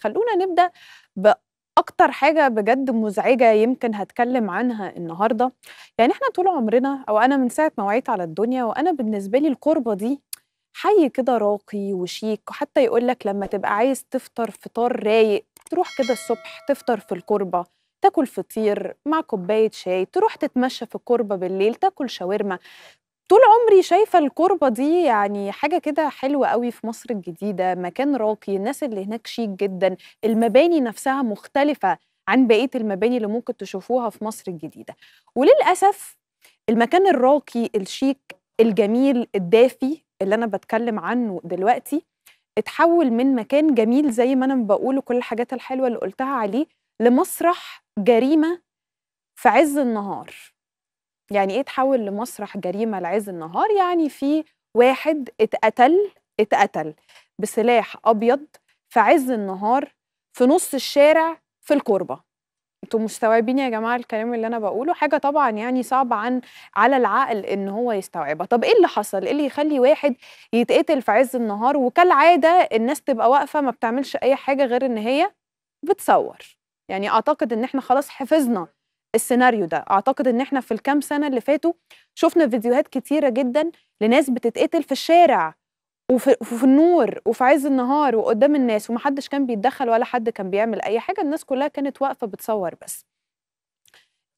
خلونا نبدا باكتر حاجه بجد مزعجه يمكن هتكلم عنها النهارده يعني احنا طول عمرنا او انا من ساعه ما وعيت على الدنيا وانا بالنسبه لي القربه دي حي كده راقي وشيك وحتى يقول لك لما تبقى عايز تفطر فطار رايق تروح كده الصبح تفطر في الكربة تاكل فطير مع كوباية شاي تروح تتمشى في الكربة بالليل تاكل شاورما طول عمري شايفه الكربه دي يعني حاجه كده حلوه قوي في مصر الجديده مكان راقي الناس اللي هناك شيك جدا المباني نفسها مختلفه عن بقيه المباني اللي ممكن تشوفوها في مصر الجديده وللاسف المكان الراقي الشيك الجميل الدافي اللي انا بتكلم عنه دلوقتي اتحول من مكان جميل زي ما انا بقول كل الحاجات الحلوه اللي قلتها عليه لمسرح جريمه في عز النهار يعني ايه تحول لمسرح جريمه لعز النهار يعني في واحد اتقتل اتقتل بسلاح ابيض في عز النهار في نص الشارع في الكوربه انتوا مستوعبين يا جماعه الكلام اللي انا بقوله حاجه طبعا يعني صعب عن على العقل ان هو يستوعبها طب ايه اللي حصل ايه اللي يخلي واحد يتقتل في عز النهار وكالعاده الناس تبقى واقفه ما بتعملش اي حاجه غير ان هي بتصور يعني اعتقد ان احنا خلاص حفظنا السيناريو ده اعتقد ان احنا في الكام سنه اللي فاتوا شفنا فيديوهات كتيره جدا لناس بتتقتل في الشارع وفي, وفي النور وفي عز النهار وقدام الناس ومحدش كان بيتدخل ولا حد كان بيعمل اي حاجه الناس كلها كانت واقفه بتصور بس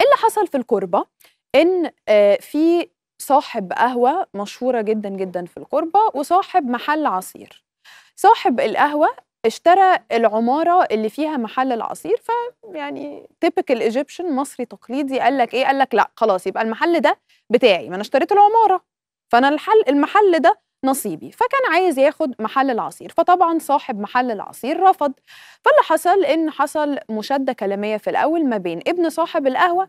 إيه اللي حصل في الكربه ان آه، في صاحب قهوه مشهوره جدا جدا في الكربه وصاحب محل عصير صاحب القهوه اشترى العماره اللي فيها محل العصير فيعني تيبيكال ايجيبشن مصري تقليدي قال لك ايه قال لك لا خلاص يبقى المحل ده بتاعي ما انا اشتريت العماره فانا الحل المحل ده نصيبي فكان عايز ياخد محل العصير فطبعا صاحب محل العصير رفض فاللي حصل ان حصل مشاده كلاميه في الاول ما بين ابن صاحب القهوه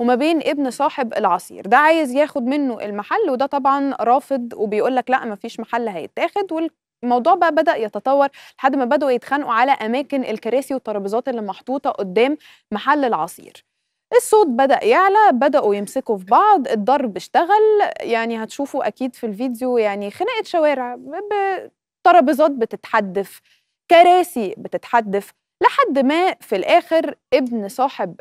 وما بين ابن صاحب العصير ده عايز ياخد منه المحل وده طبعا رافض وبيقول لك لا مفيش محل هيتاخد الموضوع بقى بدا يتطور لحد ما بداوا يتخانقوا على اماكن الكراسي والترابيزات اللي محطوطه قدام محل العصير الصوت بدا يعلى بداوا يمسكوا في بعض الضرب اشتغل يعني هتشوفوا اكيد في الفيديو يعني خناقه شوارع ترابيزات بتتحدف كراسي بتتحدف لحد ما في الاخر ابن صاحب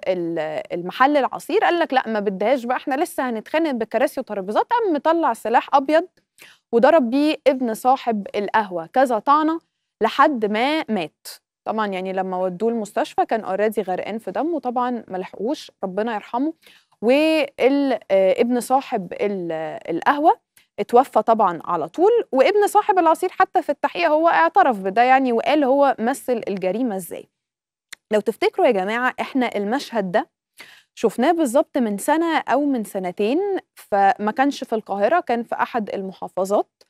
المحل العصير قال لك لا ما بدهاش بقى احنا لسه هنتخانق بكراسي وترابيزات قام مطلع سلاح ابيض وضرب بيه ابن صاحب القهوة كذا طعنة لحد ما مات طبعا يعني لما ودوه المستشفى كان اوريدي غرقان في دمه طبعا ما لحقوش ربنا يرحمه وابن آه، صاحب القهوه اتوفى طبعا على طول وابن صاحب العصير حتى في التحقيق هو اعترف بده يعني وقال هو مثل الجريمه ازاي لو تفتكروا يا جماعه احنا المشهد ده شفناه بالظبط من سنة أو من سنتين فما كانش في القاهرة كان في أحد المحافظات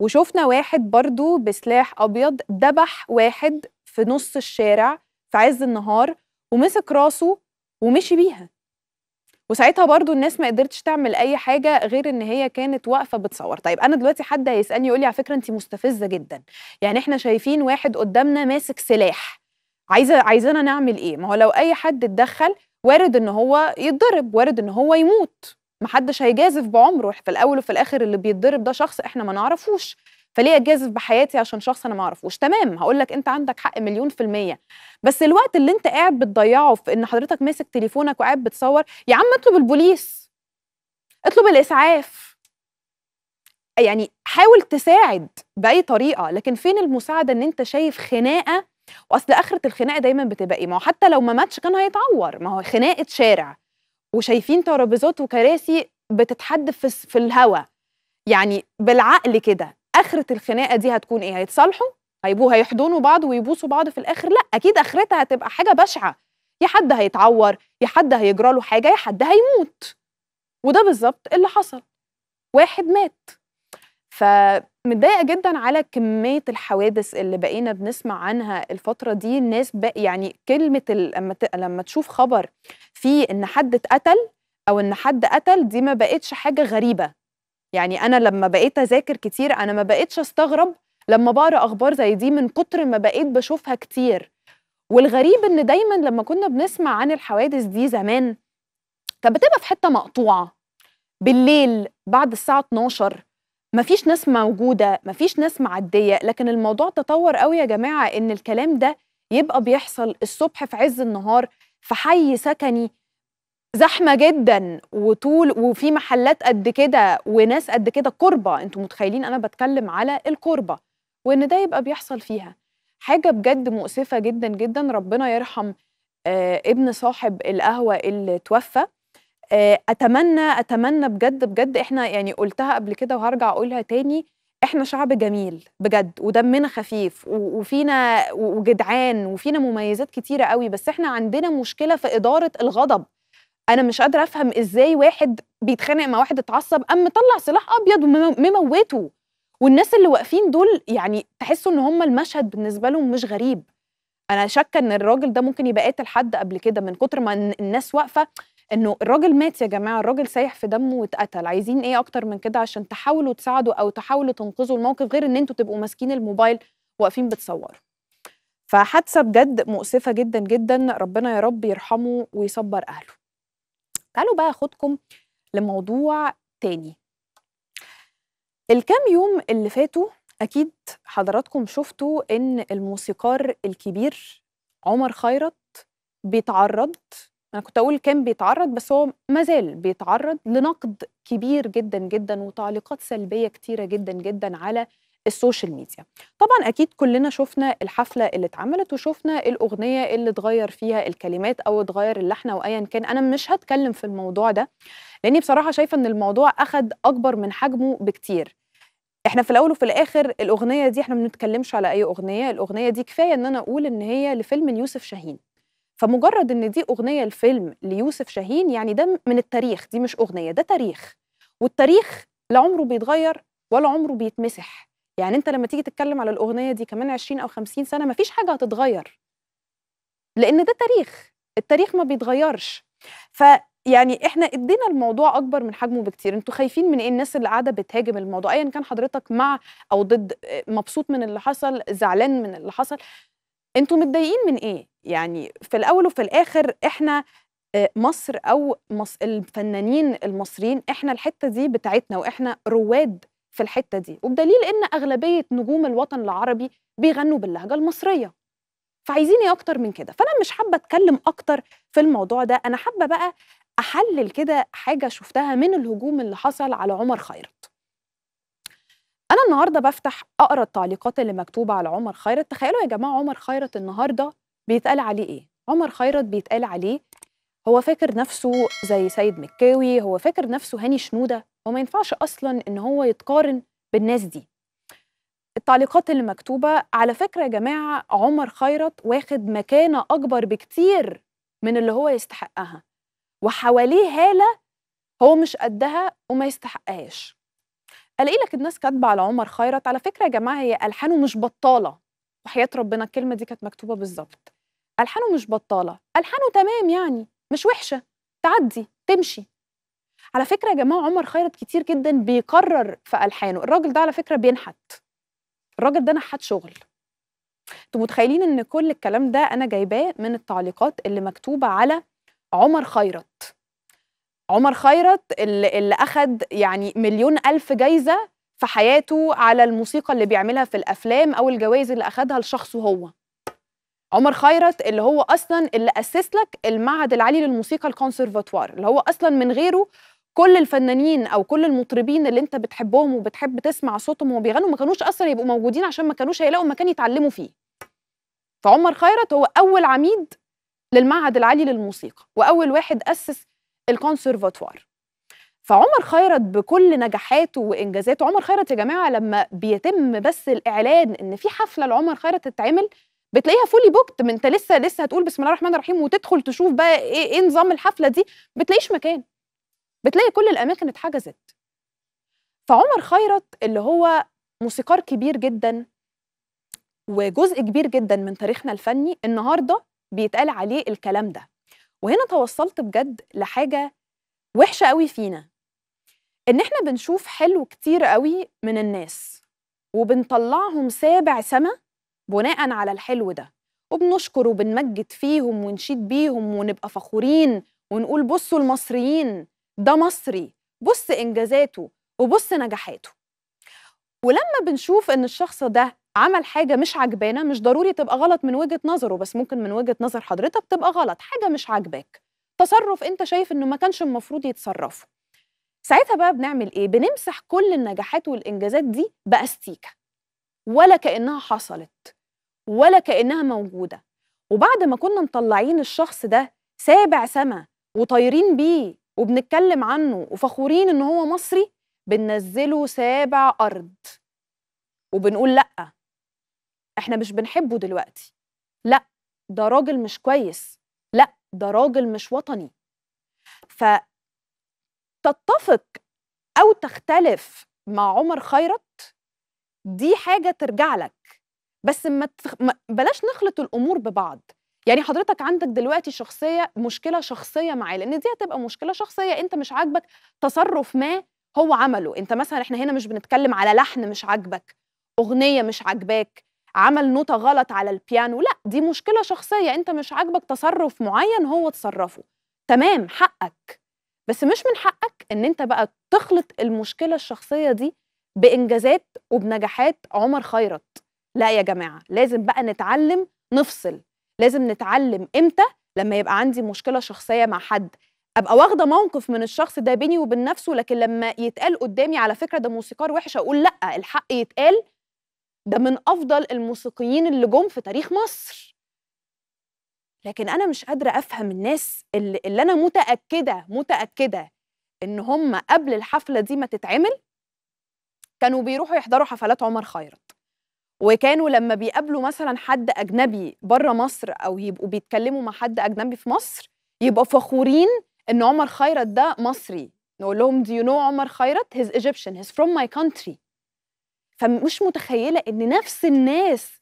وشفنا واحد برضو بسلاح أبيض دبح واحد في نص الشارع في عز النهار ومسك راسه ومشي بيها وساعتها برضو الناس ما قدرتش تعمل اي حاجه غير ان هي كانت واقفه بتصور طيب انا دلوقتي حد هيسالني يقول لي على فكره انت مستفزه جدا يعني احنا شايفين واحد قدامنا ماسك سلاح عايزه عايزانا نعمل ايه ما هو لو اي حد اتدخل وارد ان هو يتضرب وارد ان هو يموت محدش هيجازف بعمره في الاول وفي الاخر اللي بيتضرب ده شخص احنا ما نعرفوش فليه اجازف بحياتي عشان شخص انا ما اعرفوش تمام هقول لك انت عندك حق مليون في الميه بس الوقت اللي انت قاعد بتضيعه في ان حضرتك ماسك تليفونك وقاعد بتصور يا عم اطلب البوليس اطلب الاسعاف يعني حاول تساعد باي طريقه لكن فين المساعده ان انت شايف خناقه واصل اخره الخناقه دايما بتبقى ايه ما هو حتى لو ما ماتش كان هيتعور ما هو خناقه شارع وشايفين ترابيزات وكراسي بتتحدف في, في الهواء يعني بالعقل كده اخره الخناقه دي هتكون ايه هيتصالحوا هيبقوا هيحضنوا بعض ويبوسوا بعض في الاخر لا اكيد اخرتها هتبقى حاجه بشعه يا حد هيتعور يا حد هيجرى له حاجه يا حد هيموت وده بالظبط اللي حصل واحد مات فمتضايقه جدا على كميه الحوادث اللي بقينا بنسمع عنها الفتره دي الناس بق يعني كلمه لما لما تشوف خبر فيه ان حد اتقتل او ان حد قتل دي ما بقتش حاجه غريبه يعني انا لما بقيت اذاكر كتير انا ما بقتش استغرب لما بقرا اخبار زي دي من كتر ما بقيت بشوفها كتير والغريب ان دايما لما كنا بنسمع عن الحوادث دي زمان كانت بتبقى في حته مقطوعه بالليل بعد الساعه 12 مفيش ناس موجوده مفيش ناس معديه لكن الموضوع تطور قوي يا جماعه ان الكلام ده يبقى بيحصل الصبح في عز النهار في حي سكني زحمه جدا وطول وفي محلات قد كده وناس قد كده قربه انتوا متخيلين انا بتكلم على القربه وان ده يبقى بيحصل فيها حاجه بجد مؤسفه جدا جدا ربنا يرحم آه، ابن صاحب القهوه اللي توفى آه، اتمنى اتمنى بجد بجد احنا يعني قلتها قبل كده وهرجع اقولها تاني احنا شعب جميل بجد ودمنا خفيف وفينا وجدعان وفينا مميزات كتيره قوي بس احنا عندنا مشكله في اداره الغضب انا مش قادره افهم ازاي واحد بيتخانق مع واحد اتعصب قام مطلع سلاح ابيض ومموته والناس اللي واقفين دول يعني تحسوا ان هم المشهد بالنسبه لهم مش غريب انا شاكه ان الراجل ده ممكن يبقى قاتل حد قبل كده من كتر ما الناس واقفه انه الراجل مات يا جماعه الراجل سايح في دمه واتقتل عايزين ايه اكتر من كده عشان تحاولوا تساعدوا او تحاولوا تنقذوا الموقف غير ان انتوا تبقوا ماسكين الموبايل واقفين بتصوروا فحادثه بجد مؤسفه جدا جدا ربنا يا رب يرحمه ويصبر اهله تعالوا بقى اخدكم لموضوع تاني الكام يوم اللي فاتوا اكيد حضراتكم شفتوا ان الموسيقار الكبير عمر خيرت بيتعرض انا كنت اقول كان بيتعرض بس هو ما زال بيتعرض لنقد كبير جدا جدا وتعليقات سلبيه كتيره جدا جدا على السوشيال ميديا طبعا اكيد كلنا شفنا الحفله اللي اتعملت وشفنا الاغنيه اللي اتغير فيها الكلمات او اتغير اللحن وايا كان انا مش هتكلم في الموضوع ده لاني بصراحه شايفه ان الموضوع اخد اكبر من حجمه بكتير احنا في الاول وفي الاخر الاغنيه دي احنا ما بنتكلمش على اي اغنيه الاغنيه دي كفايه ان انا اقول ان هي لفيلم يوسف شاهين فمجرد ان دي اغنيه الفيلم ليوسف شاهين يعني ده من التاريخ دي مش اغنيه ده تاريخ والتاريخ لا عمره بيتغير ولا عمره بيتمسح يعني انت لما تيجي تتكلم على الاغنيه دي كمان 20 او 50 سنه مفيش حاجه هتتغير لان ده تاريخ التاريخ ما بيتغيرش فيعني احنا ادينا الموضوع اكبر من حجمه بكتير انتوا خايفين من ايه الناس اللي قاعده بتهاجم الموضوع ايا كان حضرتك مع او ضد مبسوط من اللي حصل زعلان من اللي حصل انتوا متضايقين من ايه يعني في الاول وفي الاخر احنا آه، مصر او الفنانين المصريين احنا الحته دي بتاعتنا واحنا رواد في الحته دي وبدليل ان اغلبيه نجوم الوطن العربي بيغنوا باللهجه المصريه فعايزين ايه اكتر من كده فانا مش حابه اتكلم اكتر في الموضوع ده انا حابه بقى احلل كده حاجه شفتها من الهجوم اللي حصل على عمر خيرت انا النهارده بفتح اقرا التعليقات اللي مكتوبه على عمر خيرت تخيلوا يا جماعه عمر خيرت النهارده بيتقال عليه ايه عمر خيرت بيتقال عليه هو فاكر نفسه زي سيد مكاوي هو فاكر نفسه هاني شنوده هو ما ينفعش اصلا ان هو يتقارن بالناس دي التعليقات اللي مكتوبه على فكره يا جماعه عمر خيرت واخد مكانه اكبر بكتير من اللي هو يستحقها وحواليه هاله هو مش قدها وما يستحقهاش الاقي لك الناس كاتبه على عمر خيرت على فكره يا جماعه هي الحانه مش بطاله وحياه ربنا الكلمه دي كانت مكتوبه بالظبط ألحانه مش بطالة ألحانه تمام يعني مش وحشة تعدي تمشي على فكرة يا جماعة عمر خيرت كتير جدا بيكرر في ألحانه الراجل ده على فكرة بينحت الراجل ده نحت شغل انتوا متخيلين ان كل الكلام ده انا جايباه من التعليقات اللي مكتوبه على عمر خيرت عمر خيرت اللي, اللي اخد يعني مليون الف جايزه في حياته على الموسيقى اللي بيعملها في الافلام او الجوائز اللي اخدها لشخصه هو عمر خيرت اللي هو اصلا اللي اسس لك المعهد العالي للموسيقى الكونسرفاتوار اللي هو اصلا من غيره كل الفنانين او كل المطربين اللي انت بتحبهم وبتحب تسمع صوتهم وبيغنوا ما كانوش اصلا يبقوا موجودين عشان ما كانوش هيلاقوا مكان يتعلموا فيه فعمر خيرت هو اول عميد للمعهد العالي للموسيقى واول واحد اسس الكونسرفاتوار فعمر خيرت بكل نجاحاته وانجازاته عمر خيرت يا جماعه لما بيتم بس الاعلان ان في حفله لعمر خيرت تتعمل بتلاقيها فولي بوكت ما انت لسه لسه هتقول بسم الله الرحمن الرحيم وتدخل تشوف بقى ايه ايه نظام الحفله دي بتلاقيش مكان بتلاقي كل الاماكن اتحجزت فعمر خيرت اللي هو موسيقار كبير جدا وجزء كبير جدا من تاريخنا الفني النهارده بيتقال عليه الكلام ده وهنا توصلت بجد لحاجه وحشه قوي فينا ان احنا بنشوف حلو كتير قوي من الناس وبنطلعهم سابع سما بناء على الحلو ده وبنشكر وبنمجد فيهم ونشيد بيهم ونبقى فخورين ونقول بصوا المصريين ده مصري بص انجازاته وبص نجاحاته ولما بنشوف ان الشخص ده عمل حاجه مش عجبانا مش ضروري تبقى غلط من وجهه نظره بس ممكن من وجهه نظر حضرتك تبقى غلط حاجه مش عاجباك تصرف انت شايف انه ما كانش المفروض يتصرفه ساعتها بقى بنعمل ايه بنمسح كل النجاحات والانجازات دي باستيكه ولا كانها حصلت ولا كانها موجوده وبعد ما كنا مطلعين الشخص ده سابع سما وطايرين بيه وبنتكلم عنه وفخورين ان هو مصري بننزله سابع ارض وبنقول لا احنا مش بنحبه دلوقتي لا ده راجل مش كويس لا ده راجل مش وطني فتتفق او تختلف مع عمر خيرت دي حاجه ترجع لك بس ما, تخ... ما بلاش نخلط الامور ببعض يعني حضرتك عندك دلوقتي شخصيه مشكله شخصيه معاه لان دي هتبقى مشكله شخصيه انت مش عاجبك تصرف ما هو عمله انت مثلا احنا هنا مش بنتكلم على لحن مش عاجبك اغنيه مش عاجباك عمل نوتة غلط على البيانو لا دي مشكلة شخصية انت مش عاجبك تصرف معين هو تصرفه تمام حقك بس مش من حقك ان انت بقى تخلط المشكلة الشخصية دي بإنجازات وبنجاحات عمر خيرت لا يا جماعه لازم بقى نتعلم نفصل لازم نتعلم امتى لما يبقى عندي مشكله شخصيه مع حد ابقى واخده موقف من الشخص ده بيني وبين نفسه لكن لما يتقال قدامي على فكره ده موسيقار وحش اقول لا الحق يتقال ده من افضل الموسيقيين اللي جم في تاريخ مصر لكن انا مش قادره افهم الناس اللي, اللي انا متاكده متاكده ان هم قبل الحفله دي ما تتعمل كانوا بيروحوا يحضروا حفلات عمر خيرت وكانوا لما بيقابلوا مثلا حد اجنبي بره مصر او يبقوا بيتكلموا مع حد اجنبي في مصر يبقوا فخورين ان عمر خيرت ده مصري نقول لهم do you know عمر خيرت he's Egyptian he's from my country فمش متخيله ان نفس الناس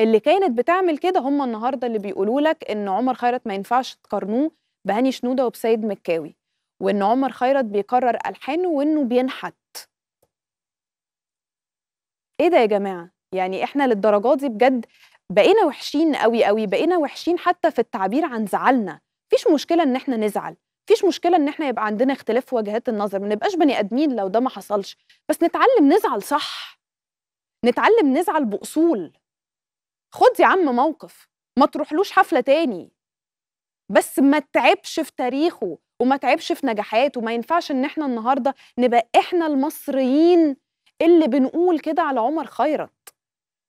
اللي كانت بتعمل كده هم النهارده اللي بيقولوا لك ان عمر خيرت ما ينفعش تقارنوه بهاني شنوده وبسيد مكاوي وان عمر خيرت بيكرر الحانه وانه بينحت ايه ده يا جماعه يعني احنا للدرجات دي بجد بقينا وحشين قوي قوي بقينا وحشين حتى في التعبير عن زعلنا مفيش مشكله ان احنا نزعل مفيش مشكله ان احنا يبقى عندنا اختلاف في وجهات النظر ما نبقاش بني ادمين لو ده ما حصلش بس نتعلم نزعل صح نتعلم نزعل باصول خد يا عم موقف ما تروحلوش حفله تاني بس ما تعبش في تاريخه وما تعبش في نجاحاته وما ينفعش ان احنا النهارده نبقى احنا المصريين اللي بنقول كده على عمر خيرت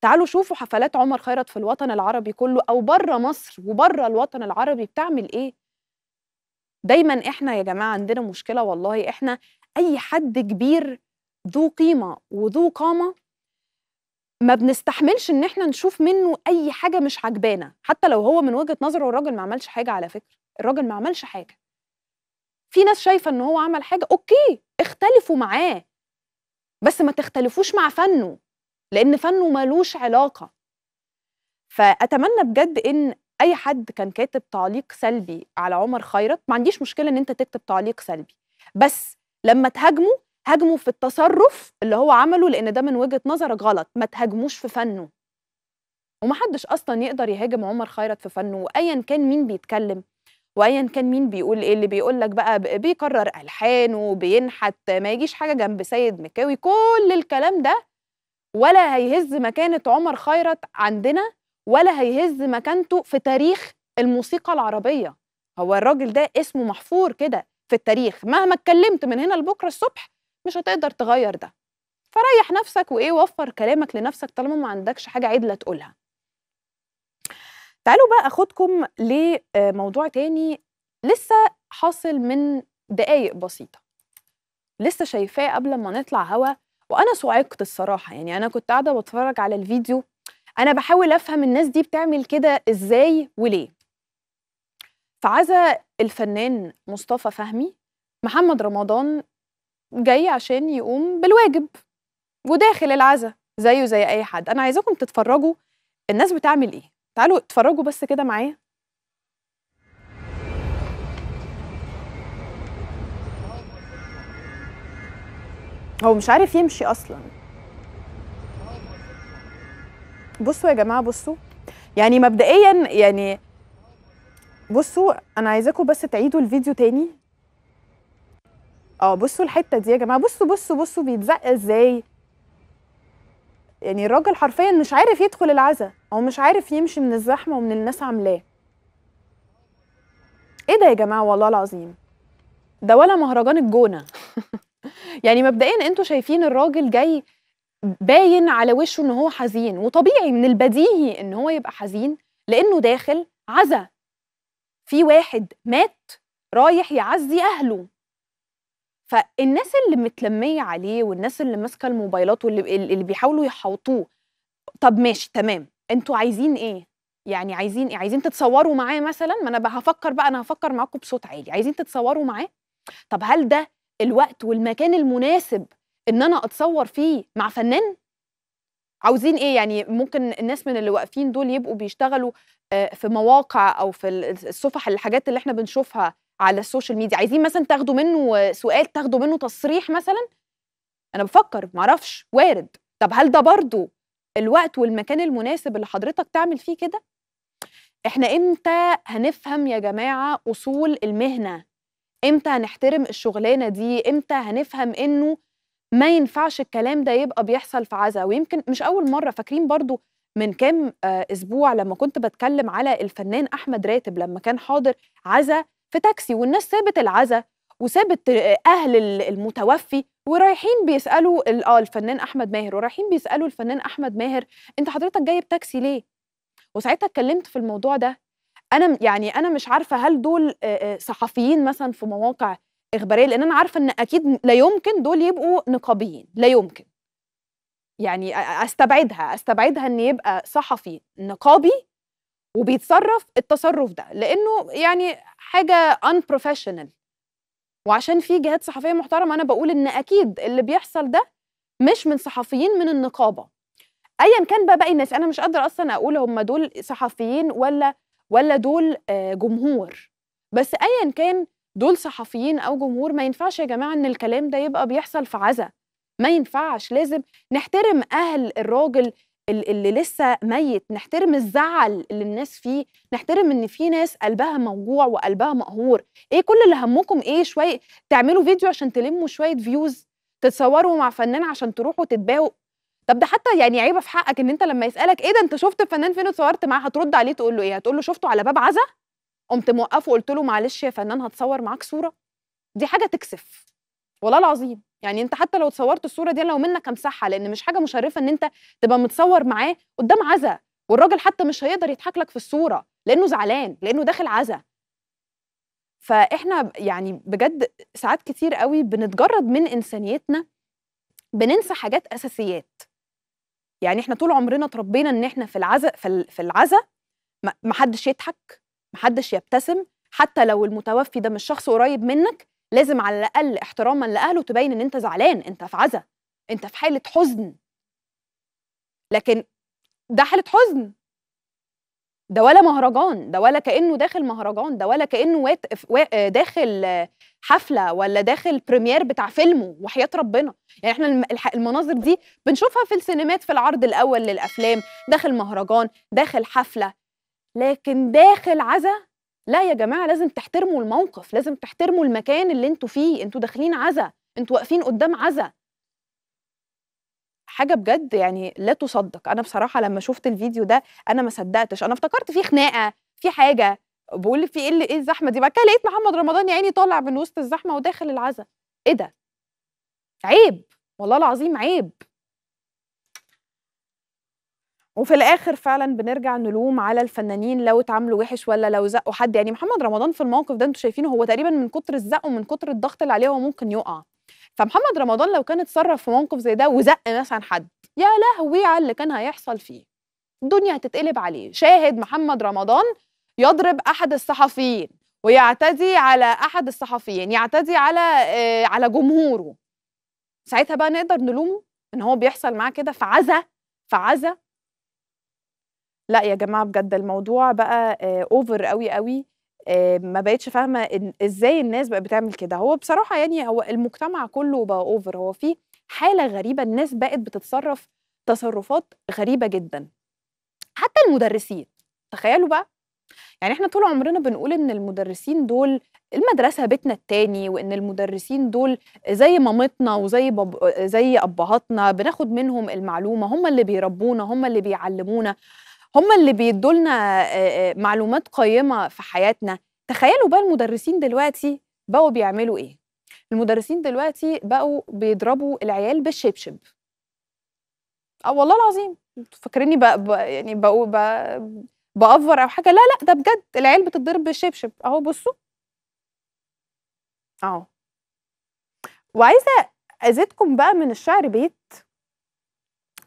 تعالوا شوفوا حفلات عمر خيرت في الوطن العربي كله او بره مصر وبره الوطن العربي بتعمل ايه دايما احنا يا جماعه عندنا مشكله والله احنا اي حد كبير ذو قيمه وذو قامه ما بنستحملش ان احنا نشوف منه اي حاجه مش عجبانا حتى لو هو من وجهه نظره الراجل ما عملش حاجه على فكره الراجل ما عملش حاجه في ناس شايفه ان هو عمل حاجه اوكي اختلفوا معاه بس ما تختلفوش مع فنه لان فنه ملوش علاقه فاتمنى بجد ان اي حد كان كاتب تعليق سلبي على عمر خيرت ما عنديش مشكله ان انت تكتب تعليق سلبي بس لما تهاجمه هاجمه في التصرف اللي هو عمله لان ده من وجهه نظرك غلط ما تهاجموش في فنه ومحدش اصلا يقدر يهاجم عمر خيرت في فنه وايا كان مين بيتكلم وايا كان مين بيقول ايه اللي بيقول لك بقى بيكرر الحانه بينحت ما يجيش حاجه جنب سيد مكاوي كل الكلام ده ولا هيهز مكانه عمر خيرت عندنا ولا هيهز مكانته في تاريخ الموسيقى العربيه هو الراجل ده اسمه محفور كده في التاريخ مهما اتكلمت من هنا لبكره الصبح مش هتقدر تغير ده فريح نفسك وايه وفر كلامك لنفسك طالما ما عندكش حاجه عدله تقولها تعالوا بقى اخدكم لموضوع تاني لسه حاصل من دقايق بسيطه لسه شايفاه قبل ما نطلع هوا وانا صعقت الصراحه يعني انا كنت قاعده بتفرج على الفيديو انا بحاول افهم الناس دي بتعمل كده ازاي وليه فعزا الفنان مصطفى فهمي محمد رمضان جاي عشان يقوم بالواجب وداخل العزا زيه زي اي حد انا عايزاكم تتفرجوا الناس بتعمل ايه تعالوا اتفرجوا بس كده معايا هو مش عارف يمشي اصلا بصوا يا جماعه بصوا يعني مبدئيا يعني بصوا انا عايزاكم بس تعيدوا الفيديو تاني اه بصوا الحته دي يا جماعه بصوا بصوا بصوا بيتزق ازاي يعني الراجل حرفيا مش عارف يدخل العزا هو مش عارف يمشي من الزحمه ومن الناس عاملاه ايه ده يا جماعه والله العظيم ده ولا مهرجان الجونه يعني مبدئيا انتوا شايفين الراجل جاي باين على وشه ان هو حزين وطبيعي من البديهي ان هو يبقى حزين لانه داخل عزا في واحد مات رايح يعزي اهله فالناس اللي متلميه عليه والناس اللي ماسكه الموبايلات واللي اللي بيحاولوا يحوطوه طب ماشي تمام انتوا عايزين ايه يعني عايزين ايه عايزين تتصوروا معاه مثلا ما انا هفكر بقى انا هفكر معاكم بصوت عالي عايزين تتصوروا معاه طب هل ده الوقت والمكان المناسب ان انا اتصور فيه مع فنان عاوزين ايه يعني ممكن الناس من اللي واقفين دول يبقوا بيشتغلوا آه، في مواقع او في الصفح الحاجات اللي احنا بنشوفها على السوشيال ميديا عايزين مثلا تاخدوا منه سؤال تاخدوا منه تصريح مثلا انا بفكر معرفش وارد طب هل ده برضو الوقت والمكان المناسب اللي حضرتك تعمل فيه كده احنا امتى هنفهم يا جماعه اصول المهنه امتى هنحترم الشغلانه دي امتى هنفهم انه ما ينفعش الكلام ده يبقى بيحصل في عزا ويمكن مش اول مره فاكرين برضو من كام آه، اسبوع لما كنت بتكلم على الفنان احمد راتب لما كان حاضر عزا في تاكسي والناس سابت العزا وسابت آه، اهل المتوفي ورايحين بيسالوا اه الفنان احمد ماهر ورايحين بيسالوا الفنان احمد ماهر انت حضرتك جايب تاكسي ليه وساعتها اتكلمت في الموضوع ده انا يعني انا مش عارفه هل دول صحفيين مثلا في مواقع اخباريه لان انا عارفه ان اكيد لا يمكن دول يبقوا نقابيين لا يمكن يعني استبعدها استبعدها ان يبقى صحفي نقابي وبيتصرف التصرف ده لانه يعني حاجه ان بروفيشنال وعشان في جهات صحفيه محترمه انا بقول ان اكيد اللي بيحصل ده مش من صحفيين من النقابه ايا كان بقى باقي الناس انا مش قادره اصلا اقول هم دول صحفيين ولا ولا دول آه، جمهور بس ايا كان دول صحفيين او جمهور ما ينفعش يا جماعه ان الكلام ده يبقى بيحصل في عزا ما ينفعش لازم نحترم اهل الراجل اللي لسه ميت نحترم الزعل اللي الناس فيه نحترم ان في ناس قلبها موجوع وقلبها مقهور ايه كل اللي همكم ايه شويه تعملوا فيديو عشان تلموا شويه فيوز تتصوروا مع فنان عشان تروحوا تتباهوا طب ده حتى يعني عيبه في حقك ان انت لما يسالك ايه ده انت شفت الفنان فين اتصورت معاه هترد عليه تقول له ايه هتقول له شفته على باب عزا قمت موقفه وقلت له معلش يا فنان هتصور معاك صوره دي حاجه تكسف والله العظيم يعني انت حتى لو اتصورت الصوره دي لو منك امسحها لان مش حاجه مشرفه ان انت تبقى متصور معاه قدام عزا والراجل حتى مش هيقدر يضحك لك في الصوره لانه زعلان لانه داخل عزا فاحنا يعني بجد ساعات كتير قوي بنتجرد من انسانيتنا بننسى حاجات اساسيات يعني احنا طول عمرنا اتربينا ان احنا في العزاء في العزاء محدش يضحك محدش يبتسم حتى لو المتوفي ده مش شخص قريب منك لازم على الاقل احتراما لاهله تبين ان انت زعلان انت في عزاء انت في حاله حزن لكن ده حاله حزن ده ولا مهرجان ده ولا كانه داخل مهرجان ده ولا كانه وات... و... آه، داخل آه، حفله ولا داخل بريمير بتاع فيلمه وحياه ربنا يعني احنا المناظر دي بنشوفها في السينمات في العرض الاول للافلام داخل مهرجان داخل حفله لكن داخل عزا لا يا جماعه لازم تحترموا الموقف لازم تحترموا المكان اللي انتوا فيه انتوا داخلين عزا انتوا واقفين قدام عزا حاجه بجد يعني لا تصدق انا بصراحه لما شفت الفيديو ده انا ما صدقتش انا افتكرت في خناقه في حاجه بقول في ايه ايه الزحمه دي بعد كده لقيت محمد رمضان يا عيني طالع من وسط الزحمه وداخل العزاء ايه ده عيب والله العظيم عيب وفي الاخر فعلا بنرجع نلوم على الفنانين لو اتعاملوا وحش ولا لو زقوا حد يعني محمد رمضان في الموقف ده انتوا شايفينه هو تقريبا من كتر الزق ومن كتر الضغط اللي عليه هو ممكن يقع فمحمد رمضان لو كان اتصرف في موقف زي ده وزق مثلا حد يا لهوي على اللي كان هيحصل فيه الدنيا هتتقلب عليه شاهد محمد رمضان يضرب احد الصحفيين ويعتدي على احد الصحفيين يعتدي على آه على جمهوره ساعتها بقى نقدر نلومه ان هو بيحصل معاه كده فعزة فعزة لا يا جماعه بجد الموضوع بقى آه اوفر قوي قوي آه، ما بقتش فاهمه ازاي الناس بقت بتعمل كده هو بصراحه يعني هو المجتمع كله بقى اوفر هو في حاله غريبه الناس بقت بتتصرف تصرفات غريبه جدا حتى المدرسين تخيلوا بقى يعني احنا طول عمرنا بنقول ان المدرسين دول المدرسه بيتنا التاني وان المدرسين دول زي مامتنا وزي باب زي ابهاتنا بناخد منهم المعلومه هم اللي بيربونا هم اللي بيعلمونا هم اللي بيدوا لنا آه، آه، معلومات قيمه في حياتنا تخيلوا بقى المدرسين دلوقتي بقوا بيعملوا ايه المدرسين دلوقتي بقوا بيضربوا العيال بالشبشب اه والله العظيم فاكريني بقى, بقى يعني بقوا بافر او حاجه لا لا ده بجد العيال بتتضرب بالشبشب اهو بصوا اهو وعايزه ازيدكم بقى من الشعر بيت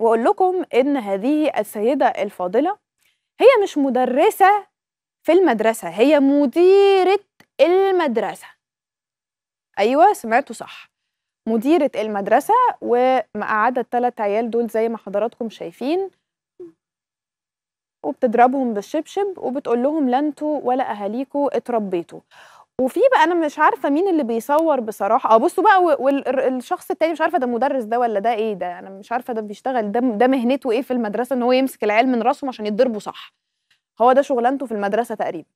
واقول لكم ان هذه السيده الفاضله هي مش مدرسه في المدرسه هي مديره المدرسه ايوه سمعتوا صح مديره المدرسه ومقعده الثلاث عيال دول زي ما حضراتكم شايفين وبتضربهم بالشبشب وبتقول لهم لا انتوا ولا اهاليكوا اتربيتوا وفي بقى انا مش عارفه مين اللي بيصور بصراحه اه بصوا بقى والشخص التاني مش عارفه ده مدرس ده ولا ده ايه ده انا مش عارفه ده بيشتغل ده ده مهنته ايه في المدرسه ان هو يمسك العيال من راسهم عشان يتضربوا صح هو ده شغلانته في المدرسه تقريبا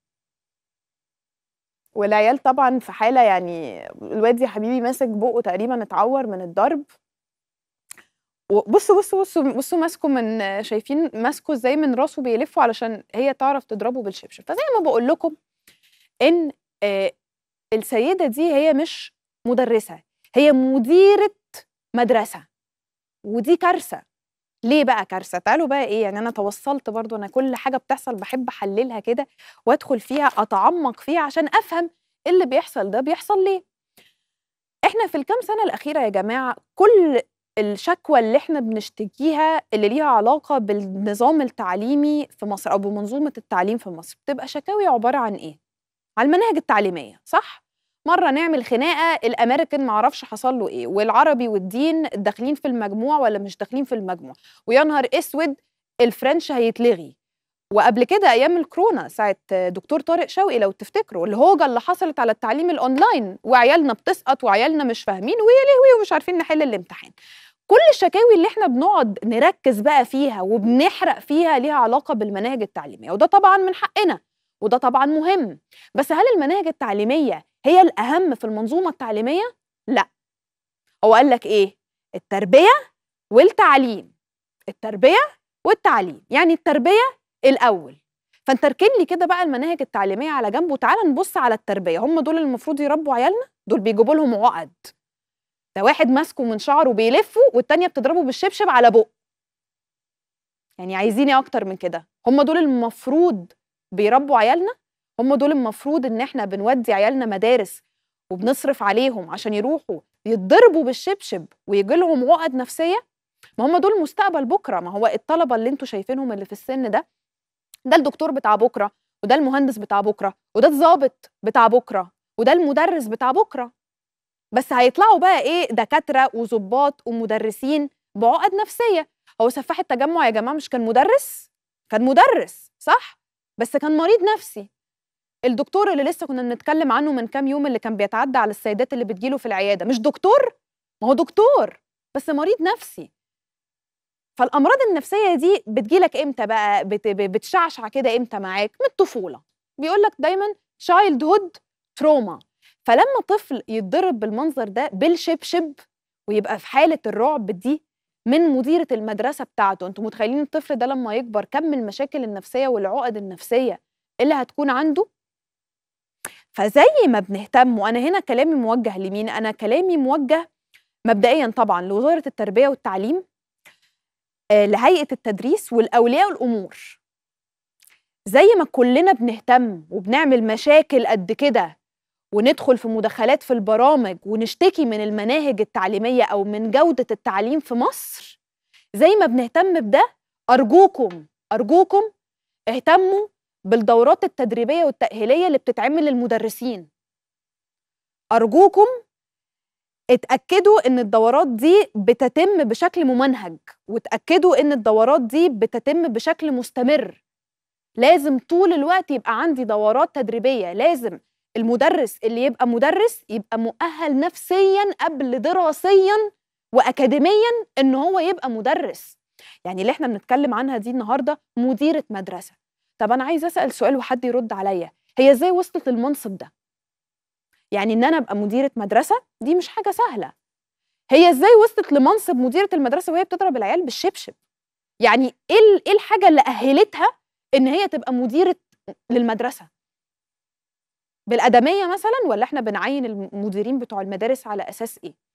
والعيال طبعا في حاله يعني الواد يا حبيبي ماسك بقه تقريبا اتعور من الضرب وبصوا بصوا بصوا بصوا ماسكه من شايفين ماسكه ازاي من راسه بيلفه علشان هي تعرف تضربه بالشبشب فزي ما بقول لكم ان آه، السيده دي هي مش مدرسه هي مديره مدرسه ودي كارثه ليه بقى كارثه تعالوا بقى ايه يعني انا توصلت برضو انا كل حاجه بتحصل بحب احللها كده وادخل فيها اتعمق فيها عشان افهم اللي بيحصل ده بيحصل ليه احنا في الكام سنه الاخيره يا جماعه كل الشكوى اللي احنا بنشتكيها اللي ليها علاقه بالنظام التعليمي في مصر او بمنظومه التعليم في مصر بتبقى شكاوي عباره عن ايه على المناهج التعليميه صح مره نعمل خناقه الامريكان معرفش حصل له ايه والعربي والدين داخلين في المجموع ولا مش داخلين في المجموع ويا نهار اسود الفرنش هيتلغي وقبل كده ايام الكورونا ساعه دكتور طارق شوقي لو تفتكروا الهوجه اللي حصلت على التعليم الاونلاين وعيالنا بتسقط وعيالنا مش فاهمين ويا ومش عارفين نحل الامتحان كل الشكاوي اللي احنا بنقعد نركز بقى فيها وبنحرق فيها ليها علاقه بالمناهج التعليميه وده طبعا من حقنا وده طبعا مهم بس هل المناهج التعليميه هي الاهم في المنظومه التعليميه لا هو قال لك ايه التربيه والتعليم التربيه والتعليم يعني التربيه الاول فانت اركن لي كده بقى المناهج التعليميه على جنب وتعالى نبص على التربيه هم دول المفروض يربوا عيالنا دول بيجيبوا لهم عقد ده واحد ماسكه من شعره بيلفه والتانيه بتضربه بالشبشب على بقه يعني عايزين ايه اكتر من كده هم دول المفروض بيربوا عيالنا هم دول المفروض ان احنا بنودي عيالنا مدارس وبنصرف عليهم عشان يروحوا يتضربوا بالشبشب ويجي لهم عقد نفسيه ما هم دول مستقبل بكره ما هو الطلبه اللي انتوا شايفينهم اللي في السن ده ده الدكتور بتاع بكره وده المهندس بتاع بكره وده الضابط بتاع بكره وده المدرس بتاع بكره بس هيطلعوا بقى ايه دكاتره وظباط ومدرسين بعقد نفسيه هو سفاح التجمع يا جماعه مش كان مدرس كان مدرس صح بس كان مريض نفسي الدكتور اللي لسه كنا بنتكلم عنه من كام يوم اللي كان بيتعدى على السيدات اللي بتجيله في العياده مش دكتور ما هو دكتور بس مريض نفسي فالامراض النفسيه دي بتجيلك امتى بقى بتشعشع كده امتى معاك من الطفوله بيقول لك دايما تشايلد هود تروما فلما طفل يتضرب بالمنظر ده بالشبشب ويبقى في حاله الرعب دي من مديره المدرسه بتاعته انتم متخيلين الطفل ده لما يكبر كم المشاكل النفسيه والعقد النفسيه اللي هتكون عنده فزي ما بنهتم وانا هنا كلامي موجه لمين انا كلامي موجه مبدئيا طبعا لوزاره التربيه والتعليم آه، لهيئه التدريس والاولياء الامور زي ما كلنا بنهتم وبنعمل مشاكل قد كده وندخل في مداخلات في البرامج ونشتكي من المناهج التعليميه او من جوده التعليم في مصر زي ما بنهتم بده ارجوكم ارجوكم اهتموا بالدورات التدريبيه والتاهيليه اللي بتتعمل للمدرسين ارجوكم اتاكدوا ان الدورات دي بتتم بشكل ممنهج وتاكدوا ان الدورات دي بتتم بشكل مستمر لازم طول الوقت يبقى عندي دورات تدريبيه لازم المدرس اللي يبقى مدرس يبقى مؤهل نفسيا قبل دراسيا واكاديميا ان هو يبقى مدرس يعني اللي احنا بنتكلم عنها دي النهارده مديره مدرسه طب انا عايز اسال سؤال وحد يرد عليا هي ازاي وصلت للمنصب ده يعني ان انا ابقى مديره مدرسه دي مش حاجه سهله هي ازاي وصلت لمنصب مديره المدرسه وهي بتضرب العيال بالشبشب يعني ايه ايه الحاجه اللي اهلتها ان هي تبقى مديره للمدرسه بالادميه مثلا ولا احنا بنعين المديرين بتوع المدارس على اساس ايه